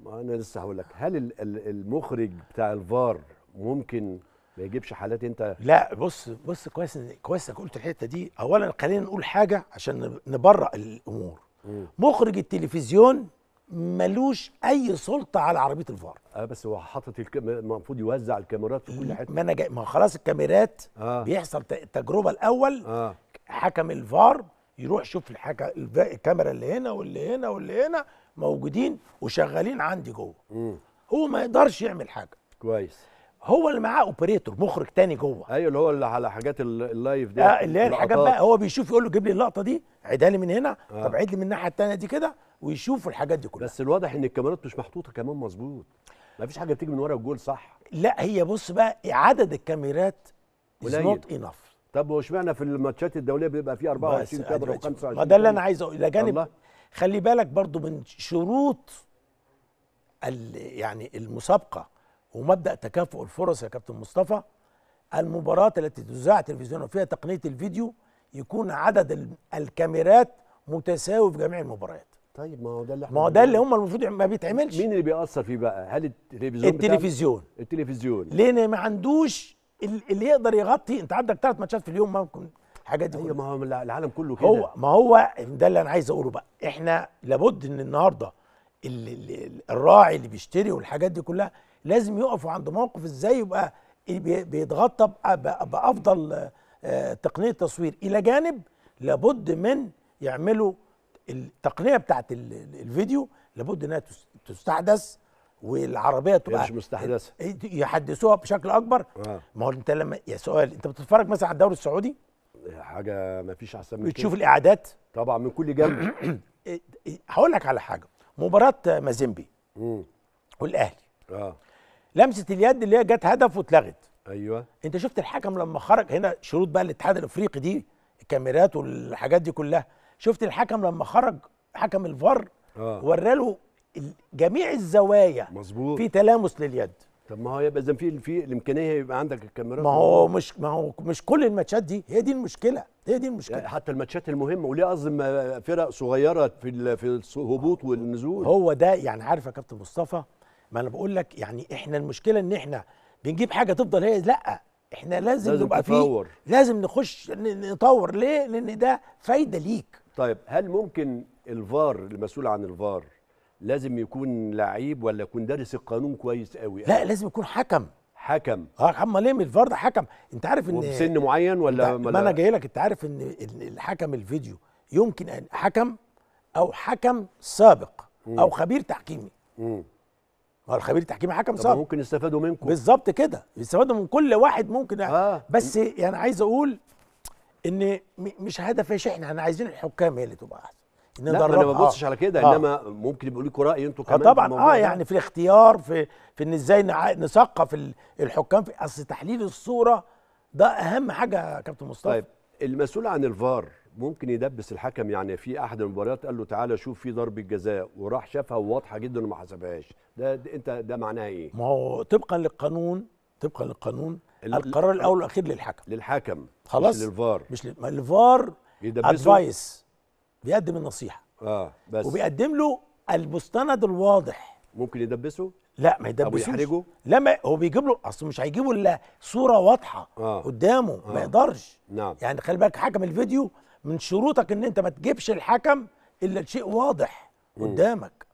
ما انا لسه هقول لك هل المخرج بتاع الفار ممكن ما يجيبش حالات انت لا بص بص كويس كويس انك قلت الحته دي اولا خلينا نقول حاجه عشان نبرأ الامور م. مخرج التلفزيون ملوش اي سلطه على عربيه الفار اه بس هو حاطط المفروض يوزع الكاميرات في كل حته ما انا جاي ما خلاص الكاميرات آه. بيحصل التجربه الاول آه. حكم الفار يروح يشوف الحاجه الكاميرا اللي هنا واللي هنا واللي هنا موجودين وشغالين عندي جوه مم. هو ما يقدرش يعمل حاجه كويس هو اللي معاه اوبريتور مخرج تاني جوه ايوه اللي هو اللي على حاجات اللايف دي اه اللي هي الحاجات بقى هو بيشوف يقول له جيب لي اللقطه دي عدالي لي من هنا آه. طب عيد لي من الناحيه الثانيه دي كده ويشوف الحاجات دي كلها بس الواضح ان الكاميرات مش محطوطه كمان مظبوط ما فيش حاجه بتيجي من ورا الجول صح لا هي بص بقى عدد الكاميرات از نوت انف طب واشمعنى في الماتشات الدوليه بيبقى فيه 24 كادر و25 ما ده اللي انا عايز اقول الى جانب خلي بالك برضو من شروط يعني المسابقه ومبدا تكافؤ الفرص يا كابتن مصطفى المباراه التي تذاع تلفزيون وفيها تقنيه الفيديو يكون عدد الكاميرات متساوي في جميع المباريات طيب ما هو ده اللي ما هو ده اللي هم المفروض ما بيتعملش مين اللي بيأثر فيه بقى هل التلفزيون التلفزيون التلفزيون ليه ما عندوش اللي يقدر يغطي انت عندك ثلاث ماتشات في اليوم ممكن حاجات دي ما هو أيوة، العالم كله كده هو ما هو ده اللي انا عايز اقوله بقى احنا لابد ان النهارده اللي اللي الراعي اللي بيشتري والحاجات دي كلها لازم يقفوا عند موقف ازاي يبقى بيتغطى بافضل آه، تقنيه تصوير الى جانب لابد من يعملوا التقنيه بتاعت الفيديو لابد انها تستحدث والعربيه تبقى مش مستحدثه إيه، إيه، يحدثوها بشكل اكبر آه. ما هو انت لما يا سؤال انت بتتفرج مثلا على الدوري السعودي إيه، حاجه ما فيش احسن من بتشوف الاعادات طبعا من كل جنب هقول لك على حاجه مباراه مازيمبي والاهلي اه لمسه اليد اللي هي جت هدف واتلغت ايوه انت شفت الحكم لما خرج هنا شروط بقى الاتحاد الافريقي دي الكاميرات والحاجات دي كلها شفت الحكم لما خرج حكم الفار آه. وراله جميع الزوايا مظبوط في تلامس لليد طب ما هو يبقى اذا في في الامكانيه يبقى عندك الكاميرات ما هو مش ما هو مش كل الماتشات دي هي دي المشكله هي دي المشكله يعني حتى الماتشات المهمه وليه قصدي فرق صغيره في في الهبوط والنزول هو ده يعني عارف يا كابتن مصطفى ما انا بقول لك يعني احنا المشكله ان احنا بنجيب حاجه تفضل هي لا احنا لازم, لازم نبقى فيه لازم نخش نطور ليه لان ده فايده ليك طيب هل ممكن الفار المسؤول عن الفار لازم يكون لعيب ولا يكون دارس القانون كويس قوي لا لازم يكون حكم حكم اه امال ليه الفار ده حكم انت عارف ان سن معين ولا ما انا جاي لك انت عارف ان الحكم الفيديو يمكن ان حكم او حكم سابق مم. او خبير تحكيمي امم هو الخبير التحكيمي حكم سابق ممكن يستفادوا منكم بالظبط كده يستفادوا من كل واحد ممكن آه. بس يعني عايز اقول ان مش هدف يا احنا عايزين الحكام هي اللي تبقى احسن نقدر انا ما ببصش آه. على كده آه. انما ممكن يبقوا ليكوا راي انتوا آه، كمان آه طبعا اه يعني في الاختيار في في ان ازاي نثقف الحكام في اصل تحليل الصوره ده اهم حاجه يا كابتن مصطفى طيب المسؤول عن الفار ممكن يدبس الحكم يعني في احد المباريات قال له تعالى شوف في ضربه جزاء وراح شافها واضحه جدا وما حسبهاش ده, ده انت ده معناها ايه؟ ما هو طبقا للقانون طبقا للقانون القرار الاول والاخير للحكم للحكم خلاص مش للفار مش للفار ادفايس بيقدم النصيحه اه بس وبيقدم له المستند الواضح ممكن يدبسه لا ما يدبسوش يحرجه لا ما هو بيجيب له اصل مش هيجيبه الا صوره واضحه آه. قدامه آه. ما يقدرش نعم يعني خلي بالك حكم الفيديو من شروطك ان انت ما تجيبش الحكم الا شيء واضح قدامك